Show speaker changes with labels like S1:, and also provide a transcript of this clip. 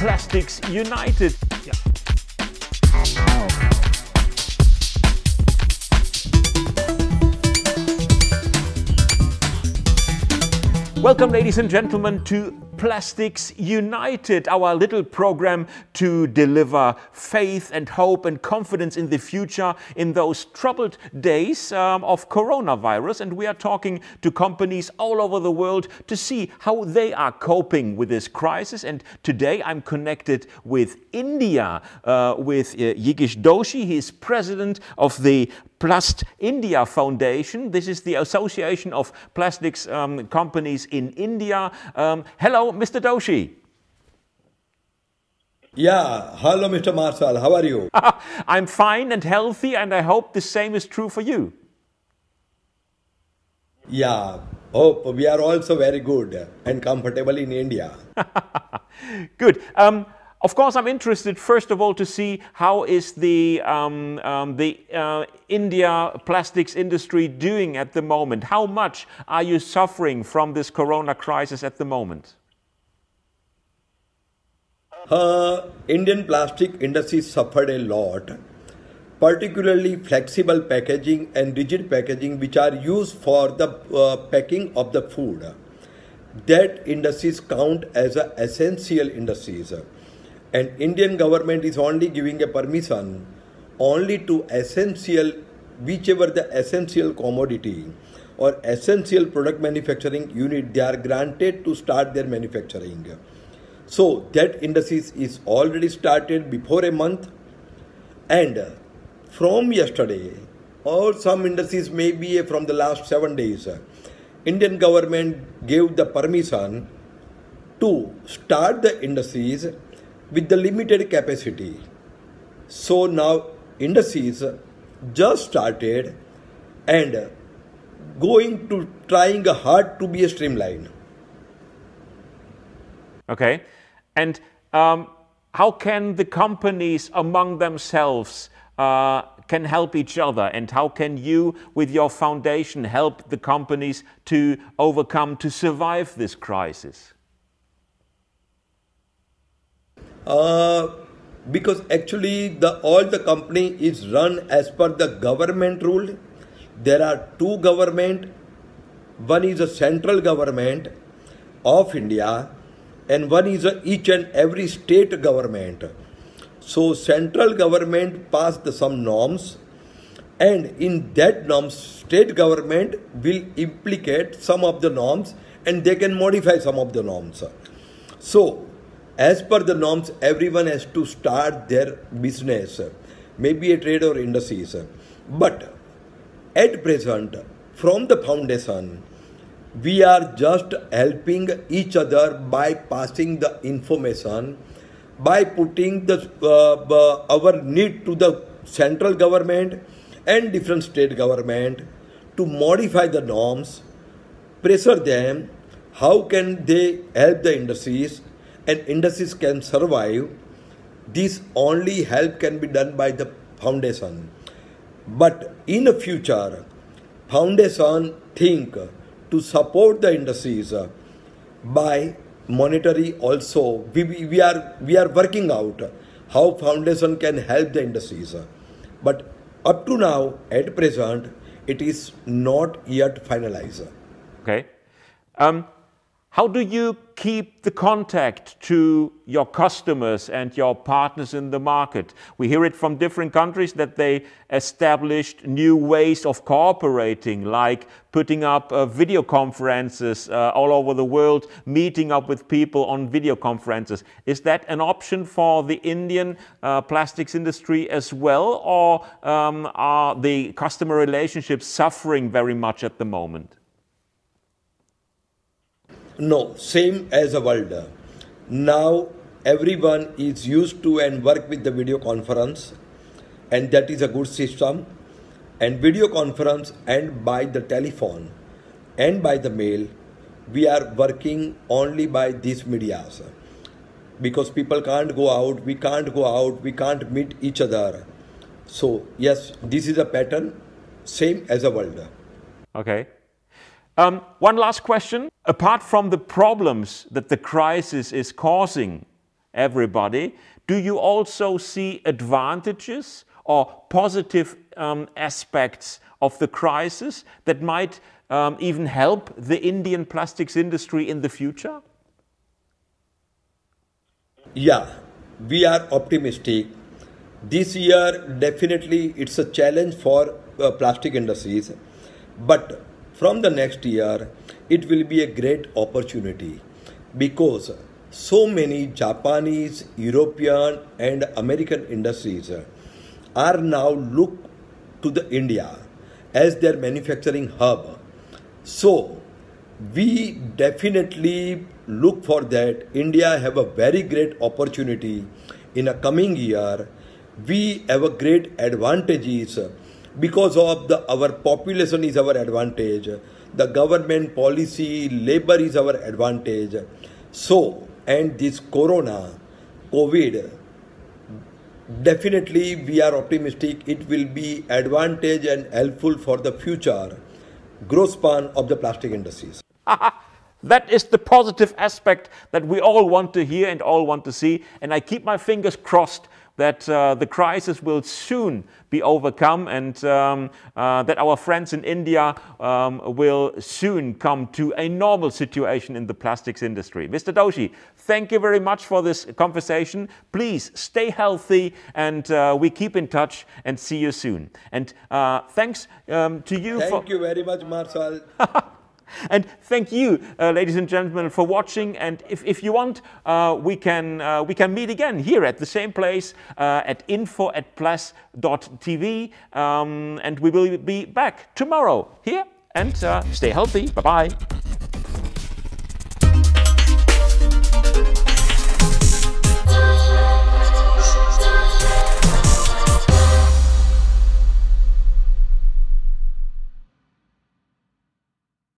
S1: Plastics United. Welcome, ladies and gentlemen, to Plastics United, our little program to deliver faith and hope and confidence in the future in those troubled days um, of coronavirus. And we are talking to companies all over the world to see how they are coping with this crisis. And today I'm connected with India, uh, with uh, Yigish Doshi. He is president of the Plast India Foundation. This is the Association of Plastics um, Companies in India. Um, hello, Mr. Doshi.
S2: Yeah, hello, Mr. Marshall. How are you?
S1: I'm fine and healthy, and I hope the same is true for you.
S2: Yeah, hope we are also very good and comfortable in India. good. Um, of course, I'm interested first of all to see how is the,
S1: um, um, the uh, India plastics industry doing at the moment? How much are you suffering from this corona crisis at the moment?
S2: Uh, Indian plastic industry suffered a lot, particularly flexible packaging and rigid packaging which are used for the uh, packing of the food. That industries count as essential industries and Indian government is only giving a permission only to essential, whichever the essential commodity or essential product manufacturing unit they are granted to start their manufacturing. So that industries is already started before a month and from yesterday or some industries may be from the last seven days, Indian government gave the permission to start the industries with the limited capacity. So now industries just started and going to trying hard to be a streamline.
S1: Okay, and um, how can the companies among themselves uh, can help each other, and how can you, with your foundation, help the companies to overcome to survive this crisis?
S2: Uh, because actually the all the company is run as per the government rule. There are two government. One is a central government of India and one is a each and every state government. So central government passed some norms and in that norms state government will implicate some of the norms and they can modify some of the norms. So as per the norms everyone has to start their business maybe a trade or industry but at present from the foundation we are just helping each other by passing the information by putting the uh, our need to the central government and different state government to modify the norms pressure them how can they help the industries and industries can survive, this only help can be done by the foundation. But in the future, foundation think to support the industries by monetary also we, we are we are working out how foundation can help the industries but up to now at present it is not yet finalized okay um how do you keep the contact
S1: to your customers and your partners in the market? We hear it from different countries that they established new ways of cooperating, like putting up uh, video conferences uh, all over the world, meeting up with people on video conferences. Is that an option for the Indian uh, plastics industry as well, or um, are the customer relationships suffering very much at the moment?
S2: No, same as a world. Now everyone is used to and work with the video conference and that is a good system and video conference and by the telephone and by the mail we are working only by these medias because people can't go out we can't go out we can't meet each other so yes this is a pattern same as a world
S1: okay um, one last question. Apart from the problems that the crisis is causing everybody, do you also see advantages or positive um, aspects of the crisis that might um, even help the Indian plastics industry in the future?
S2: Yeah, we are optimistic. This year, definitely, it's a challenge for uh, plastic industries. But from the next year, it will be a great opportunity because so many Japanese, European, and American industries are now look to the India as their manufacturing hub. So we definitely look for that. India have a very great opportunity in a coming year. We have a great advantages because of the our population is our advantage the government policy labor is our advantage so and this corona covid definitely we are optimistic it will be advantage and helpful for the future growth span of the plastic industries That is the positive aspect
S1: that we all want to hear and all want to see. And I keep my fingers crossed that uh, the crisis will soon be overcome and um, uh, that our friends in India um, will soon come to a normal situation in the plastics industry. Mr. Doshi, thank you very much for this conversation. Please stay healthy and uh, we keep in touch and see you soon. And uh, thanks um, to you. Thank
S2: you very much, Marcel.
S1: And thank you, uh, ladies and gentlemen, for watching. And if, if you want, uh, we, can, uh, we can meet again here at the same place uh, at info at plus.tv. Um, and we will be back tomorrow here. And uh, stay healthy. Bye-bye.